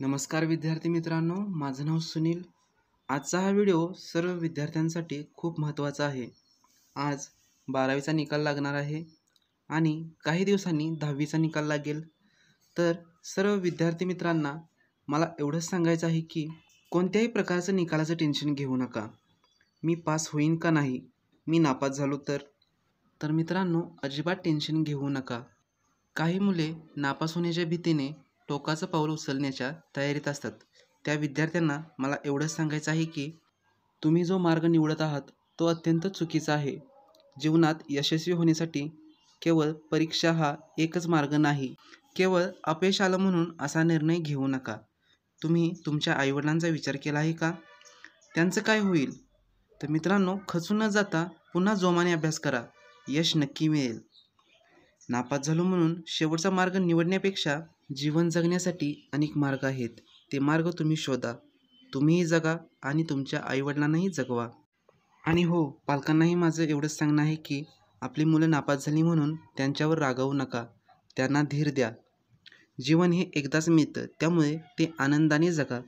नमस्कार विद्यार्थी मित्रांनो माझं नाव सुनील आजचा हा व्हिडिओ सर्व विद्यार्थ्यांसाठी खूप महत्त्वाचा आहे आज बारावीचा निकाल लागणार आहे आणि काही दिवसांनी दहावीचा निकाल लागेल तर सर्व विद्यार्थी मित्रांना मला एवढंच सांगायचं आहे की कोणत्याही प्रकारचं निकालाचं टेन्शन घेऊ नका मी पास होईन का नाही मी नापास झालो तर तर मित्रांनो अजिबात टेन्शन घेऊ नका काही मुले नापास होण्याच्या भीतीने टोकाचं पाऊल उचलण्याच्या तयारीत असतात त्या विद्यार्थ्यांना मला एवढंच सांगायचं आहे की तुम्ही जो मार्ग निवडत आहात तो अत्यंत चुकीचा आहे जीवनात यशस्वी होण्यासाठी केवळ परीक्षा हा एकच मार्ग नाही केवळ अपयश आलं म्हणून असा निर्णय घेऊ नका तुम्ही तुमच्या आईवडिलांचा विचार केला आहे का त्यांचं काय होईल तर मित्रांनो खचून न जाता पुन्हा जोमाने अभ्यास करा यश नक्की मिळेल नापास झालो म्हणून शेवटचा मार्ग निवडण्यापेक्षा जीवन जगण्यासाठी अनेक मार्ग आहेत ते मार्ग तुम्ही शोधा तुम्हीही जगा आणि तुमच्या आईवडिलांनाही जगवा आणि हो पालकांनाही माझं एवढंच सांगणं आहे की आपली मुलं नापास झाली म्हणून त्यांच्यावर रागावू नका त्यांना धीर द्या जीवन हे एकदाच मिळतं त्यामुळे ते आनंदाने जगा